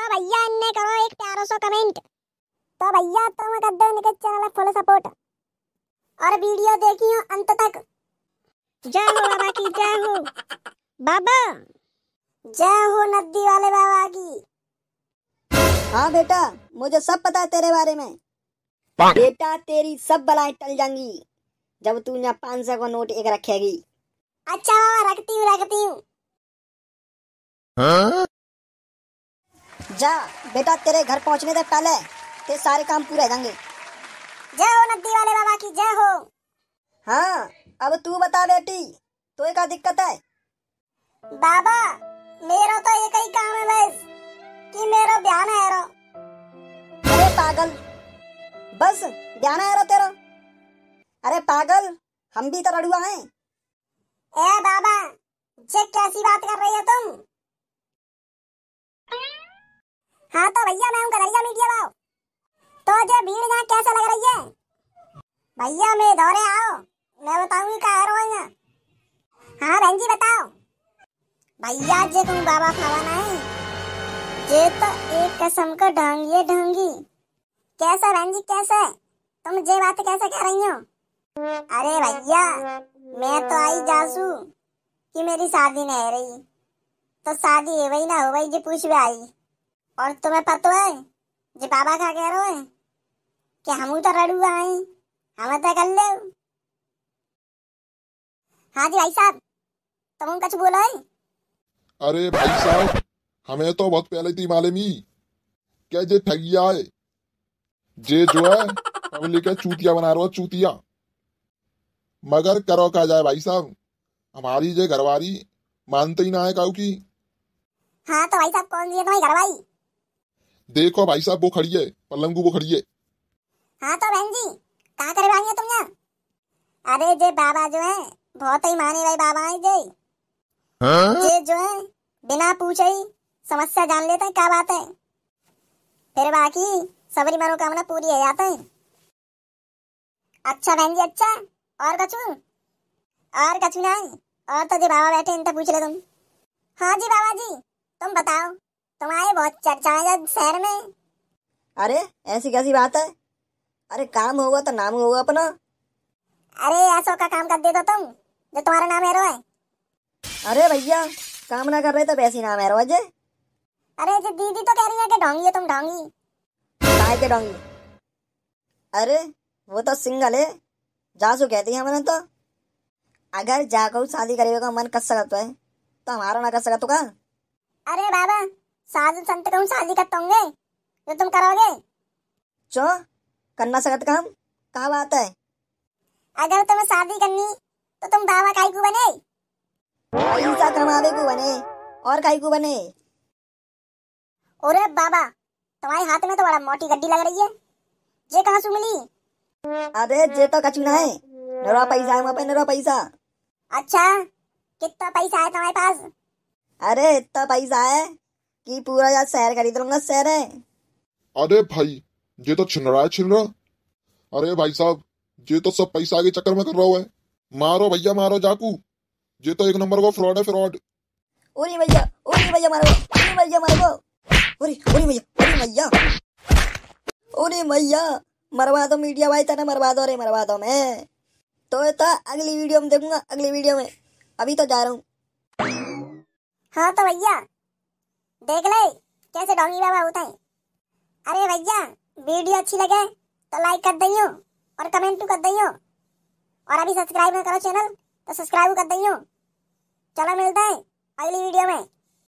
तो भैया अन्य करो एक प्यारो सो कमेंट तो भैया तुम कर दो इनके चैनल फुल सपोर्ट और वीडियो देखियो अंत तक जय हो बाबा की जय हो बाबा जय हो नदी वाले बाबा की हाँ बेटा मुझे सब पता है तेरे बारे में बेटा तेरी सब बलाएं टल जाएंगी जब तू यहाँ पाँच सौ का नोट एक रखेगी अच्छा बाबा रखती हूँ रखती हूँ हाँ? जा बेटा तेरे घर पहुंचने तक पहले ते सारे काम पूरे जाएंगे जय हो नदी वाले बाबा की जय हो हाँ अब तू बता बेटी तो एक दिक्कत है बाबा मेरा तो एक ही काम है बस कि मेरा बयान है रो अरे पागल बस बयान है रो तेरा अरे पागल हम भी तो रड़ुआ हैं ए बाबा जे कैसी बात कर रही है तुम हाँ तो भैया मैं हूँ गदरिया मीडिया वाओ तो जो भीड़ यहाँ कैसा लग रही है भैया मेरे दौरे आओ मैं बताऊंगी क्या है यहाँ हाँ बहन जी बताओ भैया जे तुम बाबा खावाना है ये तो एक कसम का ढोंगी है ढोंगी कैसा बहन जी कैसा तुम जे बात कैसे कह रही हो अरे भैया मैं तो आई जासू कि मेरी शादी नहीं रही तो शादी है वही ना हो वही जो पूछ भी आई और तुम्हें पता है जे बाबा का कह रहे हैं कि हम तो रड़ू आए हम तो कर ले हाँ जी भाई साहब तुम कुछ बोलो है अरे भाई साहब हमें तो बहुत पहले थी मालूम ही क्या जे ठगिया है जे जो है पब्लिक है चूतिया बना रहा चूतिया मगर करो का जाए भाई साहब हमारी जे घरवारी मानते ही ना है काउ की हाँ तो भाई साहब कौन सी है तुम्हारी घरवारी देखो भाई साहब वो खड़ी है पलंगू वो खड़ी है हाँ तो बहन जी कहाँ करवाएंगे तुम यहाँ अरे जे बाबा जो है बहुत ही माने भाई बाबा है जे हाँ? जे जो है बिना पूछे ही समस्या जान लेते हैं क्या बात है फिर बाकी सबरी मनोकामना पूरी हो जाते हैं अच्छा बहन जी अच्छा और कछु और कछु ना और तो जे बाबा बैठे इनसे पूछ ले तुम हाँ जी बाबा जी तुम बताओ तुम्हारी बहुत चर्चा है शहर में अरे ऐसी कैसी बात है अरे काम होगा तो नाम होगा अपना अरे ऐसो का काम कर दे दो तुम जो तुम्हारा नाम हैरो है अरे भैया काम ना कर रहे तो वैसे नाम हैरो अजय अरे जी दीदी तो कह रही है कि ढोंगी है तुम ढोंगी काय के ढोंगी अरे वो तो सिंगल है जासू कहती है मैंने तो अगर जाकर शादी करेगा तो मन कर सकता है तो हमारा ना कर सकता तो का अरे बाबा साधन संत कहूँ शादी करते होंगे जो तुम करोगे चो करना सकत काम का बात है अगर तुम्हें शादी करनी तो तुम बाबा काई को बने पैसा करवावे को बने और काई को बने अरे बाबा तुम्हारे हाथ में तो बड़ा मोटी गड्डी लग रही है जे कहाँ से मिली अरे जे तो कछु ना है नरा पैसा है पे नरा पैसा अच्छा कितना पैसा है तुम्हारे पास अरे इतना पैसा है कि पूरा यार शहर खरीद तो लूंगा शहर है अरे भाई ये तो छिन रहा है छिन रहा अरे भाई साहब ये तो सब पैसा के चक्कर में कर रहा हुआ है मारो भैया मारो जाकू ये तो एक नंबर का फ्रॉड है फ्रॉड ओरे भैया ओरे भैया मारो ओरे भैया मारो ओरे ओरे भैया ओरे भैया ओरे भैया मरवा दो मीडिया भाई तेरा मरवा दो रे मरवा दो मैं तो ये तो अगली वीडियो में देखूंगा अगली वीडियो में अभी तो जा रहा हूँ हाँ तो भैया देख ले कैसे डोंगी बाबा होता है अरे भैया वीडियो अच्छी लगे तो लाइक कर दियो और कमेंट भी कर दियो और अभी सब्सक्राइब ना करो चैनल तो सब्सक्राइब कर दियो चलो मिलता है अगली वीडियो में